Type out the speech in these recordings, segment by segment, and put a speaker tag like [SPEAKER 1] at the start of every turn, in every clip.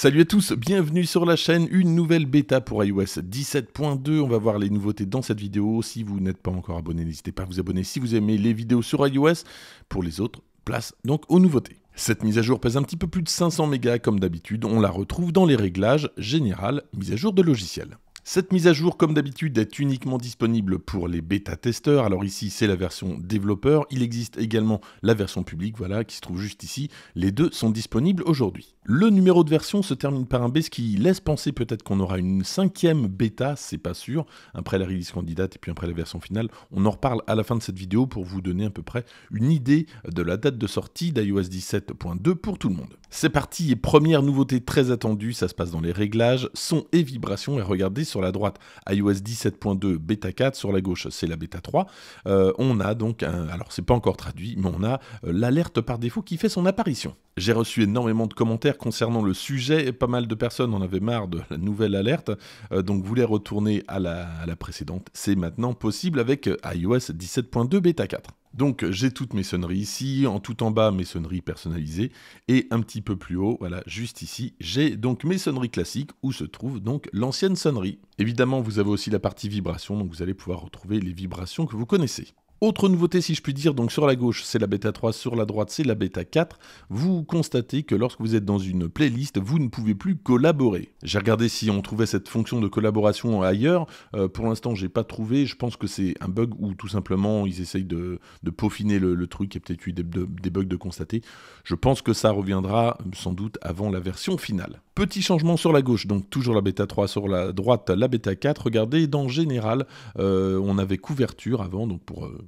[SPEAKER 1] Salut à tous, bienvenue sur la chaîne, une nouvelle bêta pour iOS 17.2, on va voir les nouveautés dans cette vidéo, si vous n'êtes pas encore abonné, n'hésitez pas à vous abonner si vous aimez les vidéos sur iOS, pour les autres, place donc aux nouveautés. Cette mise à jour pèse un petit peu plus de 500 mégas comme d'habitude, on la retrouve dans les réglages, général, mise à jour de logiciel. Cette mise à jour, comme d'habitude, est uniquement disponible pour les bêta-testeurs. Alors ici, c'est la version développeur. Il existe également la version publique, voilà, qui se trouve juste ici. Les deux sont disponibles aujourd'hui. Le numéro de version se termine par un B, ce qui laisse penser peut-être qu'on aura une cinquième bêta, c'est pas sûr. Après la release candidate et puis après la version finale, on en reparle à la fin de cette vidéo pour vous donner à peu près une idée de la date de sortie d'iOS 17.2 pour tout le monde. C'est parti et première nouveauté très attendue, ça se passe dans les réglages, son et vibrations. Et regardez sur sur la droite, iOS 17.2 bêta 4 sur la gauche, c'est la bêta 3. Euh, on a donc, un, alors c'est pas encore traduit, mais on a euh, l'alerte par défaut qui fait son apparition. J'ai reçu énormément de commentaires concernant le sujet et pas mal de personnes en avaient marre de la nouvelle alerte, euh, donc voulaient retourner à la, à la précédente. C'est maintenant possible avec euh, iOS 17.2 Beta 4. Donc j'ai toutes mes sonneries ici, en tout en bas mes sonneries personnalisées, et un petit peu plus haut, voilà, juste ici, j'ai donc mes sonneries classiques où se trouve donc l'ancienne sonnerie. Évidemment, vous avez aussi la partie vibration, donc vous allez pouvoir retrouver les vibrations que vous connaissez. Autre nouveauté, si je puis dire, donc sur la gauche, c'est la bêta 3, sur la droite, c'est la bêta 4. Vous constatez que lorsque vous êtes dans une playlist, vous ne pouvez plus collaborer. J'ai regardé si on trouvait cette fonction de collaboration ailleurs. Euh, pour l'instant, j'ai pas trouvé. Je pense que c'est un bug ou tout simplement ils essayent de, peaufiner le, truc. et peut-être eu des bugs de constater. Je pense que ça reviendra sans doute avant la version finale. Petit changement sur la gauche, donc toujours la bêta 3, sur la droite la bêta 4. Regardez, dans général, euh, on avait couverture avant, donc pour... Euh,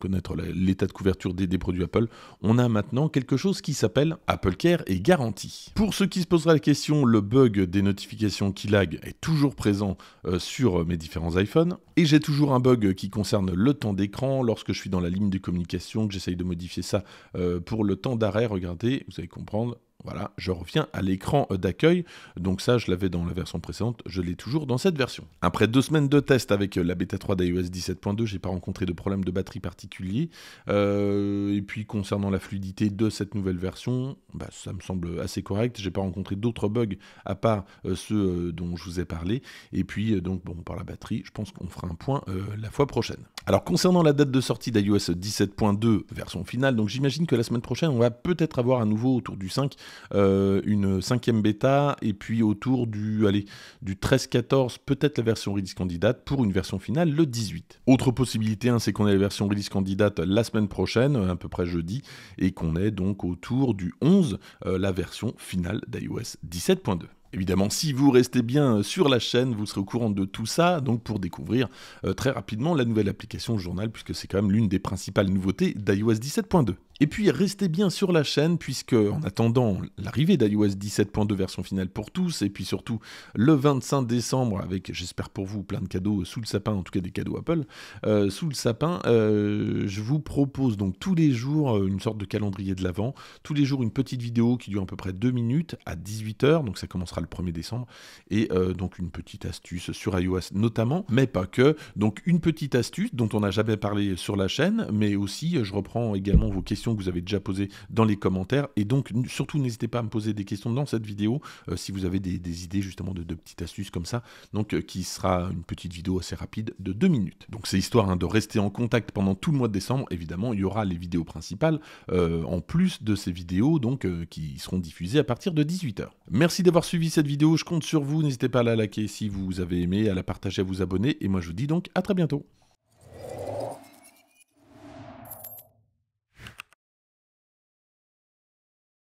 [SPEAKER 1] connaître l'état de couverture des, produits Apple, on a maintenant quelque chose qui s'appelle Apple Care et garantie. Pour ceux qui se poseraient la question, le bug des notifications qui lag est toujours présent euh, sur mes différents iPhones. Et j'ai toujours un bug qui concerne le temps d'écran lorsque je suis dans la ligne de communication, que j'essaye de modifier ça pour le temps d'arrêt. Regardez, vous allez comprendre, voilà, je reviens à l'écran euh, d'accueil. Donc ça, je l'avais dans la version précédente, je l'ai toujours dans cette version. Après deux semaines de test avec euh, la bêta 3 d'iOS 17.2, j'ai pas rencontré de problème de batterie particulier. Euh, et puis concernant la fluidité de cette nouvelle version, bah, ça me semble assez correct. J'ai pas rencontré d'autres bugs à part ceux dont je vous ai parlé. Et puis donc bon, par la batterie, je pense qu'on fera un point la fois prochaine. Alors concernant la date de sortie d'iOS 17.2 version finale, donc j'imagine que la semaine prochaine, on va peut-être avoir à nouveau autour du 5 euh, une cinquième bêta, et puis autour du, du 13-14, peut-être la version release candidate, pour une version finale le 18. Autre possibilité, hein, c'est qu'on ait la version release candidate la semaine prochaine, euh, à peu près jeudi, et qu'on ait donc autour du 11 euh, la version finale d'iOS 17.2. Évidemment, si vous restez bien sur la chaîne, vous serez au courant de tout ça, donc pour découvrir très rapidement la nouvelle application Journal, puisque c'est quand même l'une des principales nouveautés d'iOS 17.2. Et puis restez bien sur la chaîne puisque en attendant l'arrivée d'iOS 17.2 version finale pour tous et puis surtout le 25 décembre avec j'espère pour vous plein de cadeaux sous le sapin, en tout cas des cadeaux Apple, euh, sous le sapin, euh, je vous propose donc tous les jours euh, une sorte de calendrier de l'avant, tous les jours une petite vidéo qui dure à peu près 2 minutes à 18h, donc ça commencera le 1er décembre, et donc une petite astuce sur iOS notamment, mais pas que, donc une petite astuce dont on n'a jamais parlé sur la chaîne, mais aussi je reprends également vos questions que vous avez déjà posé dans les commentaires. Et donc, surtout, n'hésitez pas à me poser des questions dans cette vidéo euh, si vous avez des, idées justement de, petites astuces comme ça. Donc, euh, qui sera une petite vidéo assez rapide de deux minutes. Donc, c'est histoire hein, de rester en contact pendant tout le mois de décembre. Évidemment, il y aura les vidéos principales euh, en plus de ces vidéos donc qui seront diffusées à partir de 18h. Merci d'avoir suivi cette vidéo. Je compte sur vous. N'hésitez pas à la liker si vous avez aimé, à la partager, à vous abonner. Et moi, je vous dis donc à très bientôt.